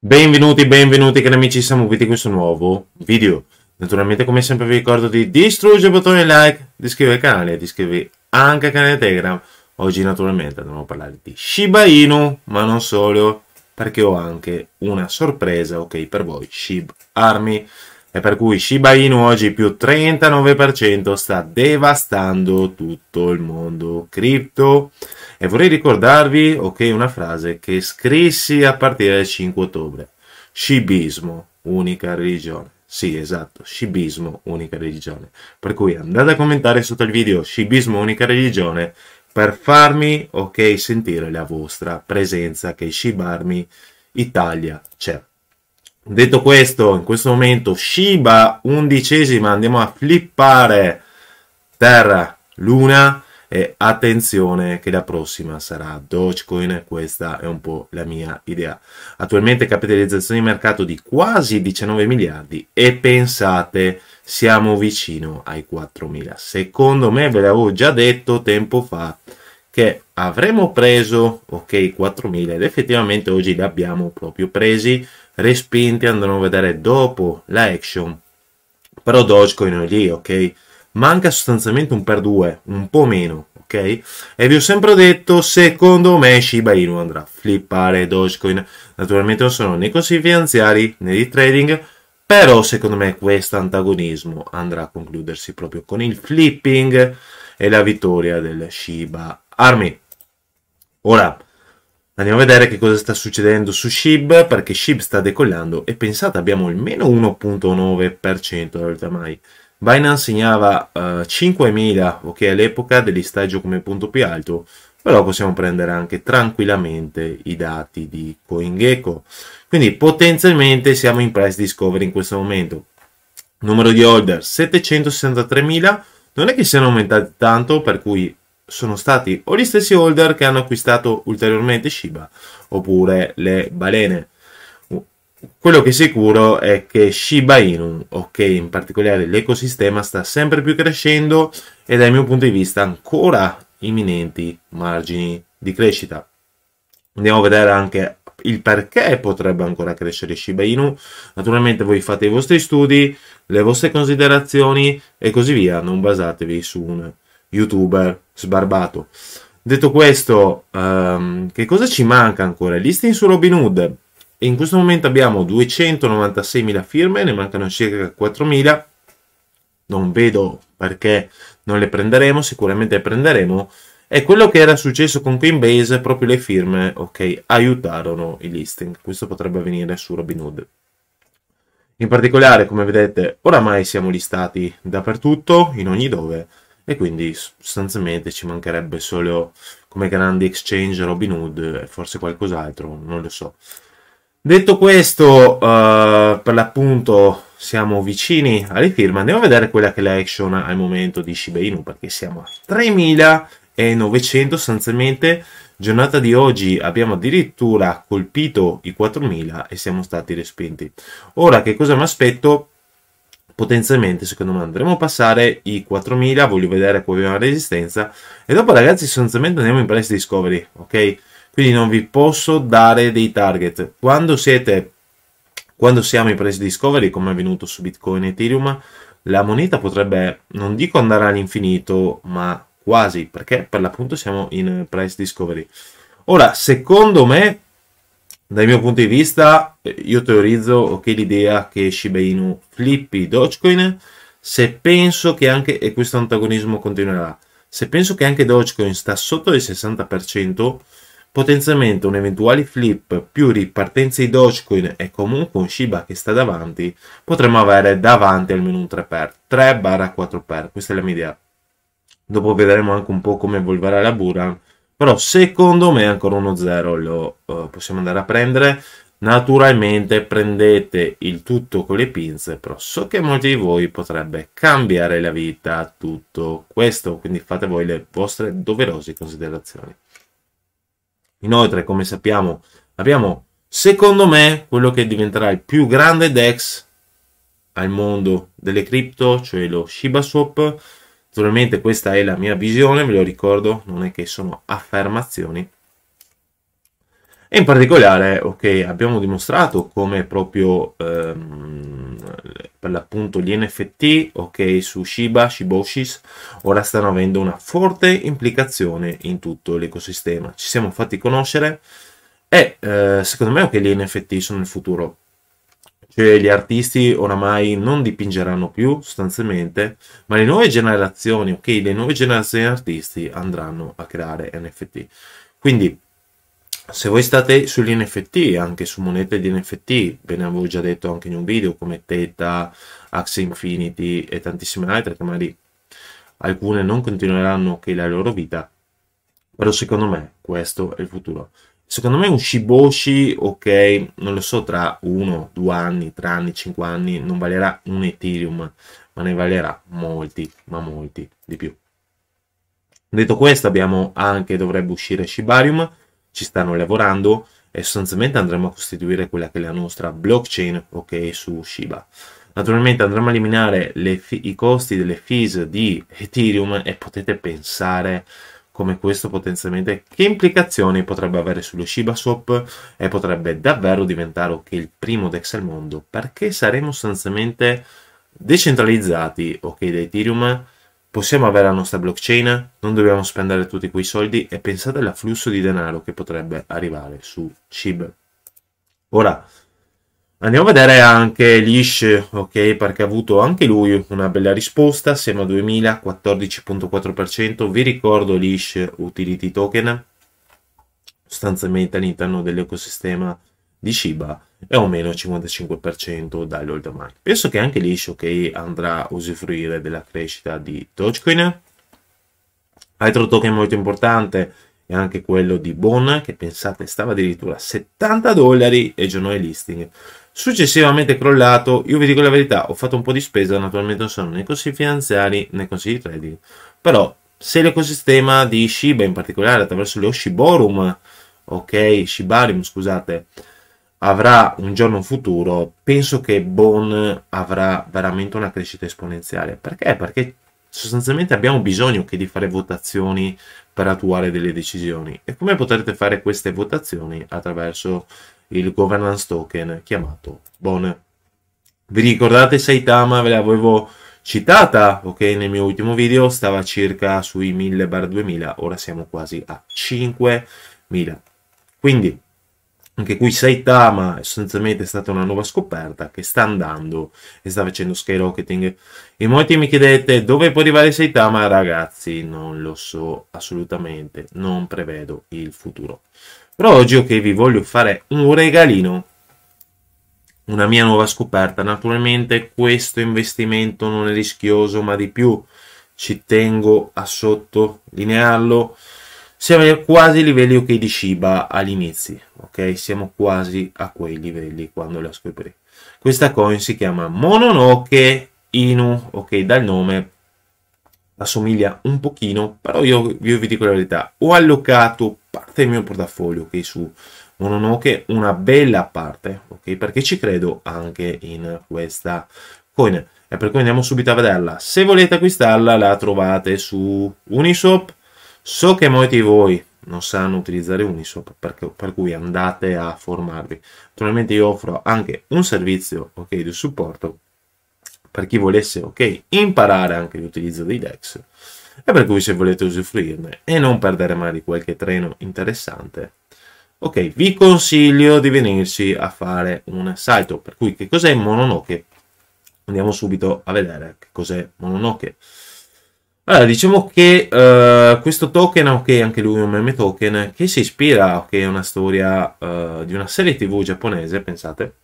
Benvenuti, benvenuti cari amici, siamo qui in questo nuovo video. Naturalmente come sempre vi ricordo di distruggere il bottone like, di iscrivervi al canale e di iscrivervi anche al canale Telegram. Oggi naturalmente andremo a parlare di Shiba Inu, ma non solo, perché ho anche una sorpresa, ok, per voi, Shib Army. E per cui Shiba Inu oggi più 39% sta devastando tutto il mondo cripto. E vorrei ricordarvi, ok, una frase che scrissi a partire dal 5 ottobre. Scibismo, unica religione. Sì, esatto, scibismo, unica religione. Per cui andate a commentare sotto il video scibismo, unica religione per farmi, ok, sentire la vostra presenza che scibarmi Italia c'è. Detto questo, in questo momento Shiba undicesima, andiamo a flippare Terra, Luna, e attenzione che la prossima sarà Dogecoin, questa è un po' la mia idea. Attualmente capitalizzazione di mercato di quasi 19 miliardi e pensate siamo vicino ai 4 mila. Secondo me ve l'avevo già detto tempo fa che avremmo preso ok 4.000 ed effettivamente oggi li abbiamo proprio presi respinti andremo a vedere dopo la action però Dogecoin è lì ok manca sostanzialmente un per 2, un po' meno, ok? E vi ho sempre detto, secondo me Shiba Inu andrà a flippare Dogecoin. Naturalmente non sono né consigli finanziari né di trading, però secondo me questo antagonismo andrà a concludersi proprio con il flipping e la vittoria del Shiba Army. Ora, Andiamo a vedere che cosa sta succedendo su SHIB perché SHIB sta decollando e pensate abbiamo il meno 1.9% dell'altamai. mai Binance segnava uh, eh, 5.000, ok, all'epoca del listaggio come punto più alto, però possiamo prendere anche tranquillamente i dati di CoinGecko. Quindi potenzialmente siamo in price discovery in questo momento. Numero di holder 763.000, non è che siano aumentati tanto, per cui sono stati o gli stessi holder che hanno acquistato ulteriormente Shiba oppure le balene. Quello che è sicuro è che Shiba Inu, o che in particolare l'ecosistema, sta sempre più crescendo e dal mio punto di vista ancora imminenti margini di crescita. Andiamo a vedere anche il perché potrebbe ancora crescere Shiba Inu. Naturalmente voi fate i vostri studi, le vostre considerazioni e così via, non basatevi su un youtuber sbarbato. Detto questo, um, che cosa ci manca ancora? Listing su Robinhood e in questo momento abbiamo 296.000 firme, ne mancano circa 4.000. Non vedo perché non le prenderemo, sicuramente le prenderemo. E quello che era successo con Coinbase, proprio le firme, ok, aiutarono i listing. Questo potrebbe avvenire su Robinhood. In particolare, come vedete, oramai siamo listati dappertutto, in ogni dove, e quindi sostanzialmente ci mancherebbe solo come grandi exchange Robinhood e forse qualcos'altro, non lo so. Detto questo, uh, per l'appunto siamo vicini alle firme. Andiamo a vedere quella che è l'action al momento di Shiba Inu, perché siamo a 3.900 sostanzialmente. Giornata di oggi abbiamo addirittura colpito i 4.000 e siamo stati respinti. Ora che cosa mi aspetto? Potenzialmente, secondo me, andremo a passare i 4.000, voglio vedere come abbiamo la resistenza. E dopo, ragazzi, sostanzialmente andiamo in price discovery, ok? quindi non vi posso dare dei target. Quando, siete, quando siamo in price discovery, come è avvenuto su Bitcoin e Ethereum, la moneta potrebbe, non dico andare all'infinito, ma quasi, perché per l'appunto siamo in price discovery. Ora, secondo me, dal mio punto di vista, io teorizzo okay, l'idea che Shiba Inu flippi Dogecoin, se penso che anche, e questo antagonismo continuerà, se penso che anche Dogecoin sta sotto il 60%, Potenzialmente un eventuale flip più ripartenza di Dogecoin e comunque un Shiba che sta davanti, potremmo avere davanti almeno un 3x, 3-4 x questa è la mia idea. Dopo vedremo anche un po' come evolverà la Buran, però secondo me ancora uno 0 lo uh, possiamo andare a prendere. Naturalmente prendete il tutto con le pinze, però so che molti di voi potrebbe cambiare la vita tutto questo, quindi fate voi le vostre doverose considerazioni. Inoltre, come sappiamo, abbiamo, secondo me, quello che diventerà il più grande DEX al mondo delle cripto, cioè lo Shiba Swap. Naturalmente questa è la mia visione, ve lo ricordo, non è che sono affermazioni. E in particolare, ok, abbiamo dimostrato come proprio ehm, per l'appunto gli NFT, ok, su Shiba, Shiboshis, ora stanno avendo una forte implicazione in tutto l'ecosistema. Ci siamo fatti conoscere e eh, secondo me che okay, gli NFT sono il futuro. Cioè gli artisti oramai non dipingeranno più sostanzialmente, ma le nuove generazioni, ok, le nuove generazioni di artisti andranno a creare NFT. Quindi se voi state sugli NFT, anche su monete di NFT, ve ne avevo già detto anche in un video come Teta, Axe Infinity e tantissime altre che magari alcune non continueranno che la loro vita, però secondo me questo è il futuro. Secondo me un Shiboshi, ok, non lo so, tra uno, due anni, tre anni, cinque anni, non valerà un Ethereum, ma ne valerà molti, ma molti di più. Detto questo, abbiamo anche, dovrebbe uscire Shibarium, ci stanno lavorando e sostanzialmente andremo a costituire quella che è la nostra blockchain ok su Shiba naturalmente andremo a eliminare le, i costi delle fees di Ethereum e potete pensare come questo potenzialmente che implicazioni potrebbe avere sullo Shiba Swap e potrebbe davvero diventare ok il primo DEX al mondo perché saremo sostanzialmente decentralizzati ok da Ethereum Possiamo avere la nostra blockchain, non dobbiamo spendere tutti quei soldi e pensate all'afflusso di denaro che potrebbe arrivare su CIB. Ora, andiamo a vedere anche Lish, ok, perché ha avuto anche lui una bella risposta, siamo a 2014.4%, vi ricordo Lish Utility Token, sostanzialmente all'interno dell'ecosistema di Shiba è o meno 55% dall'old market. Penso che anche lì Shokei andrà a usufruire della crescita di Dogecoin. Altro token molto importante è anche quello di Bon, che pensate stava addirittura a 70 dollari e giorno di listing. Successivamente crollato, io vi dico la verità, ho fatto un po' di spesa, naturalmente non sono nei consigli finanziari né consigli di trading, però se l'ecosistema di Shiba, in particolare attraverso lo Oshiborum, ok, Shibarium, scusate, avrà un giorno futuro, penso che Bone avrà veramente una crescita esponenziale. Perché? Perché sostanzialmente abbiamo bisogno che di fare votazioni per attuare delle decisioni. E come potrete fare queste votazioni? Attraverso il governance token chiamato Bone. Vi ricordate Saitama? Ve l'avevo citata, ok, nel mio ultimo video stava circa sui 1000 bar 2000, ora siamo quasi a 5000. Quindi anche qui Saitama sostanzialmente è stata una nuova scoperta che sta andando e sta facendo skyrocketing e molti mi chiedete dove può arrivare Saitama ragazzi non lo so assolutamente non prevedo il futuro però oggi ok vi voglio fare un regalino una mia nuova scoperta naturalmente questo investimento non è rischioso ma di più ci tengo a sottolinearlo siamo quasi ai livelli ok di Shiba all'inizio, ok? Siamo quasi a quei livelli quando la scoprì. Questa coin si chiama Mononoke Inu, ok? Dal nome assomiglia un pochino, però io, io, vi dico la verità, ho allocato parte del mio portafoglio okay, su Mononoke, una bella parte, ok? Perché ci credo anche in questa coin. E per cui andiamo subito a vederla. Se volete acquistarla la trovate su Uniswap, So che molti di voi non sanno utilizzare Uniswap, per, cui andate a formarvi. Naturalmente io offro anche un servizio okay, di supporto per chi volesse okay, imparare anche l'utilizzo dei DEX e per cui se volete usufruirne e non perdere mai di qualche treno interessante, ok, vi consiglio di venirci a fare un salto. Per cui che cos'è Mononoke? Andiamo subito a vedere che cos'è Mononoke. Allora, diciamo che uh, questo token, ok, anche lui è un meme token, che si ispira ok, a una storia uh, di una serie tv giapponese, pensate,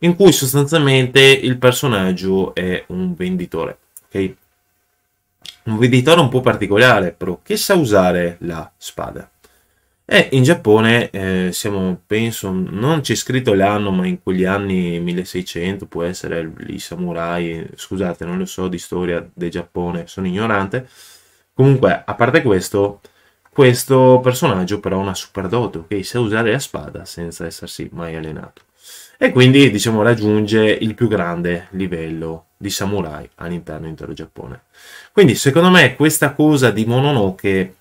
in cui sostanzialmente il personaggio è un venditore, ok? Un venditore un po' particolare, però, che sa usare la spada. E in Giappone eh, siamo, penso, non c'è scritto l'anno, ma in quegli anni 1600 può essere i samurai, scusate, non lo so di storia del Giappone, sono ignorante. Comunque, a parte questo, questo personaggio però ha una super dote, ok? Sa usare la spada senza essersi mai allenato. E quindi, diciamo, raggiunge il più grande livello di samurai all'interno dell'intero Giappone. Quindi, secondo me, questa cosa di Mononoke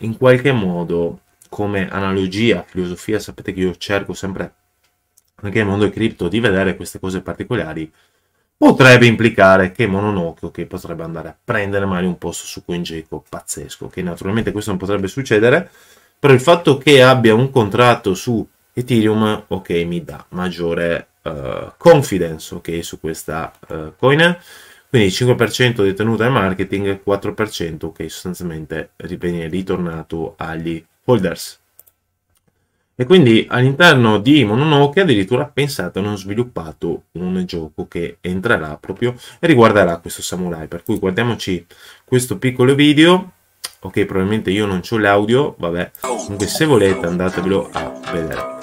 in qualche modo come analogia, filosofia, sapete che io cerco sempre anche nel mondo cripto di vedere queste cose particolari, potrebbe implicare che Mononoke che potrebbe andare a prendere magari un posto su CoinGecko pazzesco, che naturalmente questo non potrebbe succedere, però il fatto che abbia un contratto su Ethereum, ok, mi dà maggiore uh, confidence, ok, su questa uh, coin, quindi 5% detenuta al marketing, 4%, ok, sostanzialmente viene ritornato agli folders. E quindi all'interno di Mononoke addirittura pensate hanno sviluppato un gioco che entrerà proprio e riguarderà questo samurai. Per cui guardiamoci questo piccolo video. Ok, probabilmente io non ho l'audio, vabbè, comunque se volete andatevelo a vedere.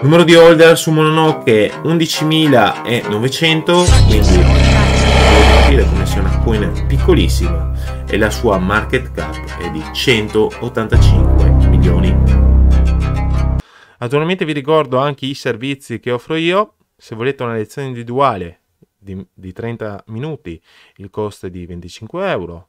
Numero di holder su Mononoke 11.900, quindi capire come sia una coin piccolissima e la sua market cap è di 185 milioni. Naturalmente vi ricordo anche i servizi che offro io, se volete una lezione individuale di, di 30 minuti il costo è di 25 euro,